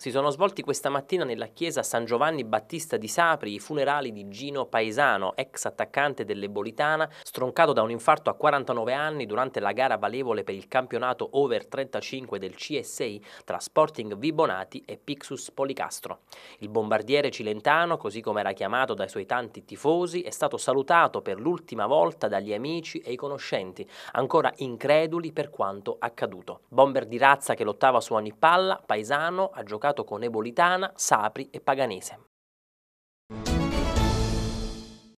si sono svolti questa mattina nella chiesa San Giovanni Battista di Sapri i funerali di Gino Paesano, ex attaccante dell'Ebolitana, stroncato da un infarto a 49 anni durante la gara valevole per il campionato over 35 del CSI tra Sporting Vibonati e Pixus Policastro. Il bombardiere cilentano, così come era chiamato dai suoi tanti tifosi, è stato salutato per l'ultima volta dagli amici e i conoscenti, ancora increduli per quanto accaduto. Bomber di razza che lottava su ogni palla, Paesano ha giocato giocato con Ebolitana, Sapri e Paganese.